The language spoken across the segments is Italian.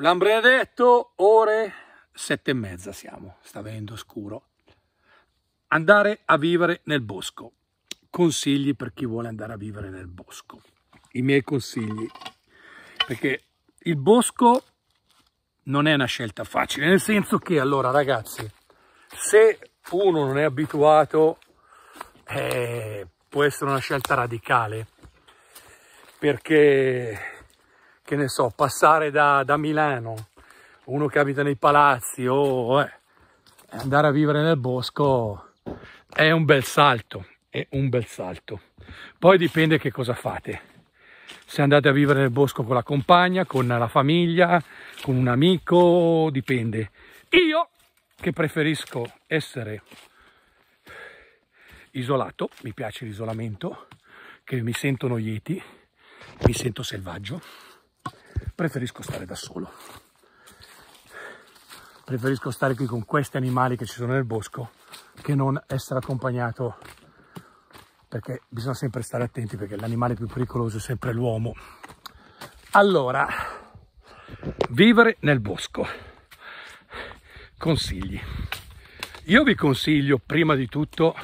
L'han detto, ore sette e mezza siamo, sta venendo scuro. Andare a vivere nel bosco. Consigli per chi vuole andare a vivere nel bosco. I miei consigli. Perché il bosco non è una scelta facile, nel senso che allora ragazzi, se uno non è abituato, eh, può essere una scelta radicale, perché che ne so, passare da, da Milano, uno che abita nei palazzi o eh, andare a vivere nel bosco è un bel salto, è un bel salto. Poi dipende che cosa fate. Se andate a vivere nel bosco con la compagna, con la famiglia, con un amico, dipende. Io che preferisco essere isolato, mi piace l'isolamento, che mi sento noieti, mi sento selvaggio preferisco stare da solo. Preferisco stare qui con questi animali che ci sono nel bosco che non essere accompagnato perché bisogna sempre stare attenti perché l'animale più pericoloso è sempre l'uomo. Allora, vivere nel bosco. Consigli. Io vi consiglio prima di tutto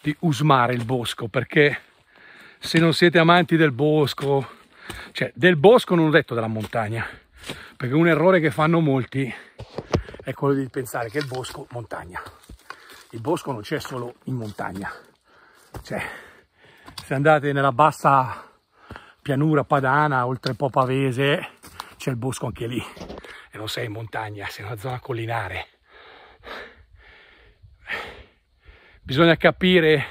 di usmare il bosco perché se non siete amanti del bosco, cioè, del bosco non ho detto della montagna, perché un errore che fanno molti è quello di pensare che il bosco montagna. Il bosco non c'è solo in montagna. Cioè, se andate nella bassa pianura padana, oltre po' pavese, c'è il bosco anche lì. E non sei in montagna, sei in una zona collinare. Bisogna capire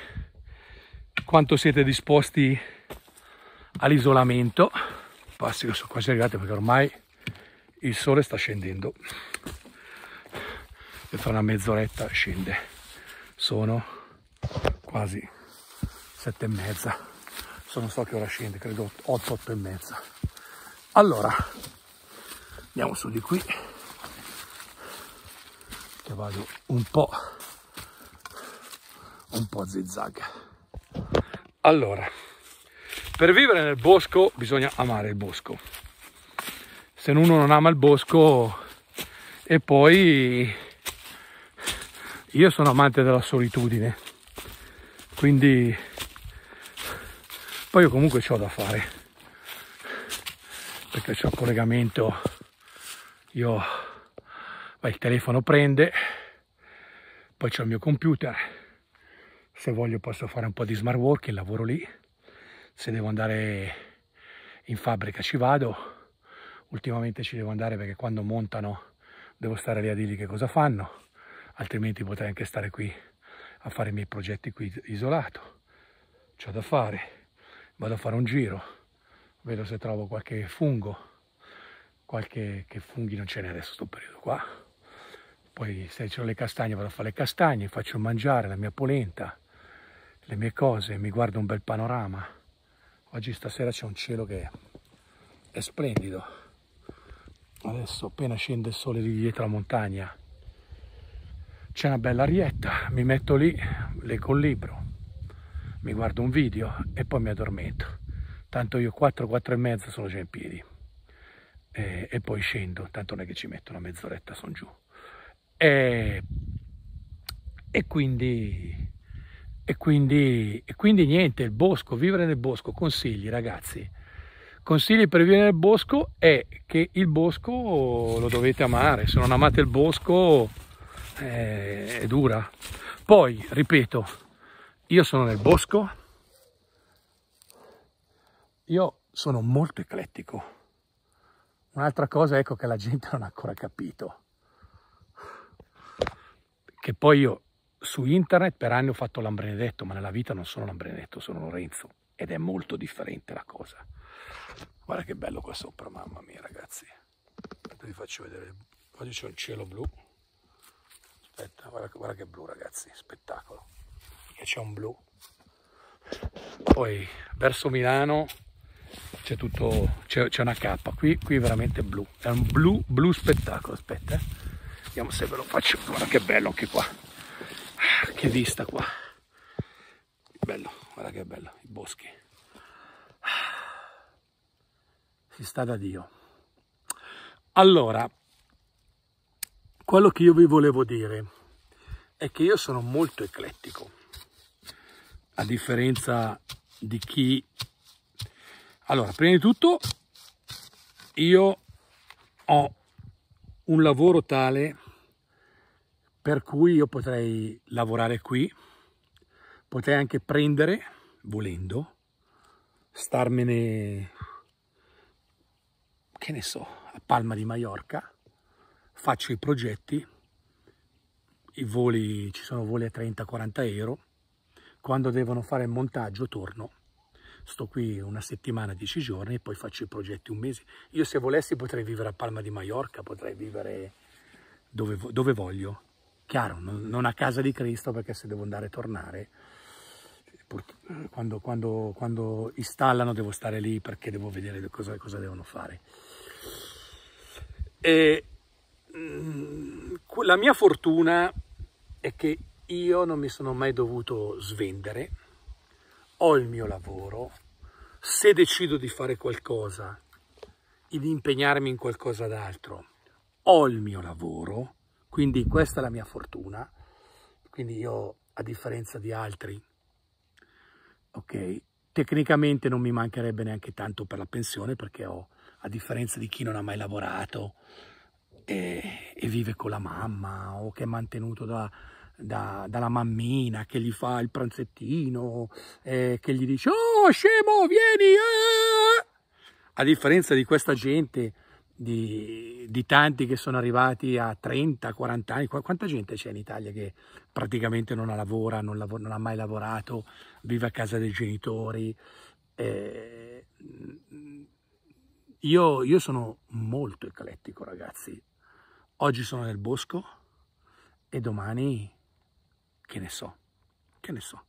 quanto siete disposti all'isolamento. Basta che sono quasi arrivati perché ormai il sole sta scendendo. E fra una mezz'oretta scende. Sono quasi sette e mezza. non so che ora scende, credo 8, 8 e mezza. Allora, andiamo su di qui. Che vado un po' un po' zigzag. Allora, per vivere nel bosco bisogna amare il bosco. Se uno non ama il bosco e poi io sono amante della solitudine, quindi poi io comunque ho da fare, perché c'è un collegamento, io vai, il telefono prende, poi c'è il mio computer, se voglio posso fare un po' di smart working, lavoro lì se devo andare in fabbrica ci vado, ultimamente ci devo andare perché quando montano devo stare lì a dirgli che cosa fanno, altrimenti potrei anche stare qui a fare i miei progetti qui isolato, c'ho da fare, vado a fare un giro, vedo se trovo qualche fungo, qualche che funghi non ce n'è adesso sto periodo qua, poi se ho le castagne vado a fare le castagne, faccio mangiare la mia polenta, le mie cose, mi guardo un bel panorama Oggi stasera c'è un cielo che è splendido. Adesso appena scende il sole di dietro la montagna c'è una bella arietta, mi metto lì, leggo un libro, mi guardo un video e poi mi addormento. Tanto io 4, 4 e mezza sono già in piedi e, e poi scendo, tanto non è che ci metto una mezz'oretta, sono giù. E, e quindi e quindi, e quindi niente, il bosco, vivere nel bosco, consigli ragazzi. Consigli per vivere nel bosco è che il bosco lo dovete amare, se non amate il bosco eh, è dura. Poi, ripeto, io sono nel bosco, io sono molto eclettico. Un'altra cosa ecco che la gente non ha ancora capito, che poi io su internet per anni ho fatto l'ambrenedetto, ma nella vita non sono l'ambrenedetto, sono Lorenzo. Ed è molto differente la cosa. Guarda che bello qua sopra, mamma mia ragazzi. Aspetta, vi faccio vedere. Oggi c'è il cielo blu. Aspetta, guarda, guarda che blu ragazzi, spettacolo. E c'è un blu. Poi verso Milano c'è tutto, c'è, una K. Qui, qui è veramente blu. È un blu, blu spettacolo, aspetta. Eh. Vediamo se ve lo faccio. Guarda che bello anche qua che vista qua. Bello, guarda che bello, i boschi. Si sta da Dio. Allora, quello che io vi volevo dire è che io sono molto eclettico, a differenza di chi... Allora, prima di tutto, io ho un lavoro tale per cui io potrei lavorare qui, potrei anche prendere, volendo, starmene, che ne so, a Palma di Maiorca, faccio i progetti, i voli, ci sono voli a 30-40 euro, quando devono fare il montaggio torno, sto qui una settimana, 10 giorni e poi faccio i progetti un mese. Io se volessi potrei vivere a Palma di Maiorca, potrei vivere dove, dove voglio, Chiaro, non, non a casa di Cristo perché se devo andare e tornare, quando, quando, quando, installano devo stare lì perché devo vedere cosa, cosa devono fare. E, mh, mm, la mia fortuna è che io non mi sono mai dovuto svendere, ho il mio lavoro, se decido di fare qualcosa, di impegnarmi in qualcosa d'altro, ho il mio lavoro, quindi questa è la mia fortuna. Quindi io, a differenza di altri, ok, tecnicamente non mi mancherebbe neanche tanto per la pensione perché ho, a differenza di chi non ha mai lavorato e, e vive con la mamma o che è mantenuto da, da, dalla mammina che gli fa il pranzettino, eh, che gli dice oh scemo vieni! Eh! A differenza di questa gente di, di, tanti che sono arrivati a 30, 40 anni. Quanta gente c'è in Italia che praticamente non lavora, non, lav- non ha mai lavorato, vive a casa dei genitori? Eh, io, io sono molto eclettico, ragazzi. Oggi sono nel bosco e domani, che ne so, che ne so.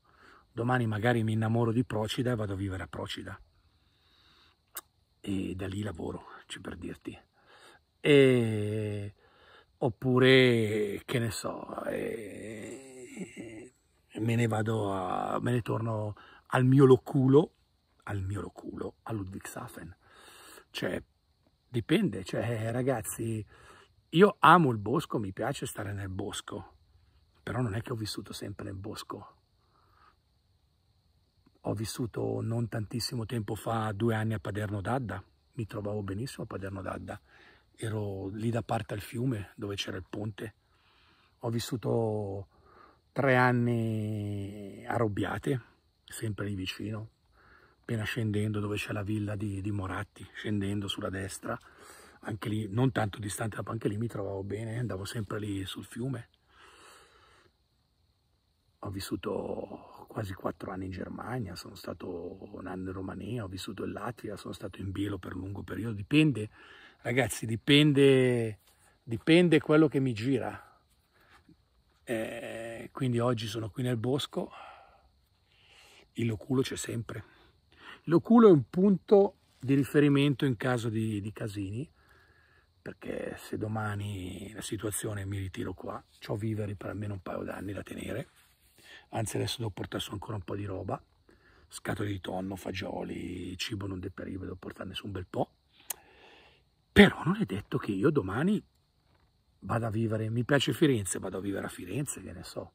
Domani magari mi innamoro di Procida e vado a vivere a Procida e da lì lavoro, cioè per dirti. E... Oppure, che ne so, e... me ne vado, a... me ne torno al mio loculo, al mio loculo, a Ludwigshafen. Cioè, dipende, cioè, eh, ragazzi, io amo il bosco, mi piace stare nel bosco, però non è che ho vissuto sempre nel bosco ho vissuto non tantissimo tempo fa, due anni a Paderno d'Adda, mi trovavo benissimo a Paderno d'Adda, ero lì da parte al fiume dove c'era il ponte. Ho vissuto tre anni a Robbiate, sempre lì vicino, appena scendendo dove c'è la villa di, di, Moratti, scendendo sulla destra, anche lì, non tanto distante, ma anche lì mi trovavo bene, andavo sempre lì sul fiume. Ho vissuto quasi quattro anni in Germania, sono stato un anno in Romania, ho vissuto in Latvia, sono stato in Bielo per un lungo periodo, dipende, ragazzi, dipende, dipende quello che mi gira. Eh, quindi oggi sono qui nel bosco, il loculo c'è sempre. Il loculo è un punto di riferimento in caso di, di casini, perché se domani la situazione mi ritiro qua, ho viveri per almeno un paio d'anni da tenere, anzi adesso devo portare su ancora un po' di roba, scatole di tonno, fagioli, cibo non deperibile, devo portarne su un bel po', però non è detto che io domani vado a vivere, mi piace Firenze, vado a vivere a Firenze, che ne so,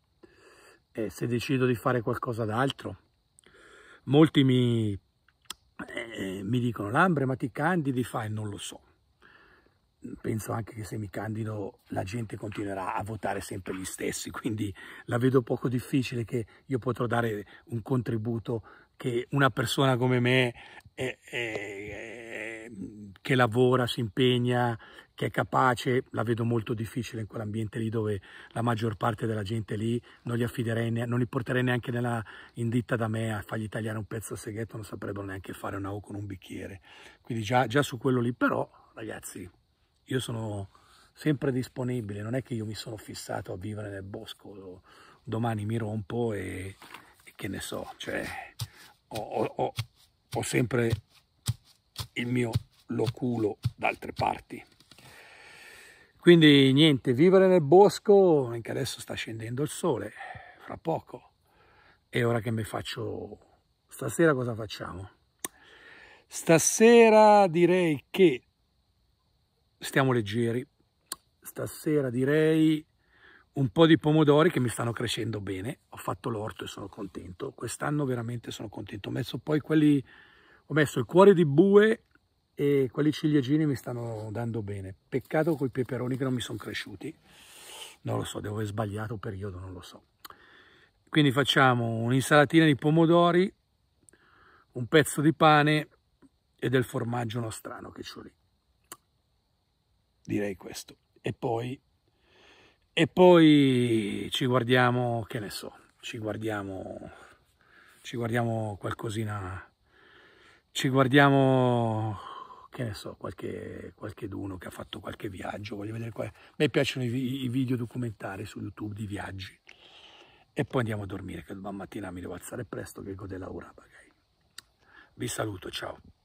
e se decido di fare qualcosa d'altro, molti mi, eh, mi dicono, Lambre, ma ti candidi? Fai, eh, non lo so penso anche che se mi candido la gente continuerà a votare sempre gli stessi, quindi la vedo poco difficile che io potrò dare un contributo che una persona come me è, è, è, che lavora, si impegna, che è capace, la vedo molto difficile in quell'ambiente lì dove la maggior parte della gente lì non li affiderei, non li porterei neanche nella, in ditta da me a fargli tagliare un pezzo a seghetto, non saprebbero neanche fare una O con un bicchiere. Quindi già, già su quello lì, però ragazzi io sono sempre disponibile, non è che io mi sono fissato a vivere nel bosco, domani mi rompo e, e che ne so, cioè ho, ho, ho sempre il mio loculo da altre parti. Quindi niente, vivere nel bosco, anche adesso sta scendendo il sole, fra poco. E ora che mi faccio... Stasera cosa facciamo? Stasera direi che stiamo leggeri. Stasera direi un po' di pomodori che mi stanno crescendo bene. Ho fatto l'orto e sono contento. Quest'anno veramente sono contento. Ho messo poi quelli, ho messo il cuore di bue e quelli ciliegini mi stanno dando bene. Peccato con i peperoni che non mi sono cresciuti. Non lo so, devo aver sbagliato periodo, non lo so. Quindi facciamo un'insalatina di pomodori, un pezzo di pane e del formaggio nostrano che c'ho lì direi questo. E poi, e poi ci guardiamo, che ne so, ci guardiamo, ci guardiamo qualcosina, ci guardiamo che ne so, qualche, qualche d'uno che ha fatto qualche viaggio, voglio vedere qual... a me piacciono i, i, video documentari su YouTube di viaggi. E poi andiamo a dormire, che domani mattina mi devo alzare presto, che gode Laura. Magari. Vi saluto, ciao.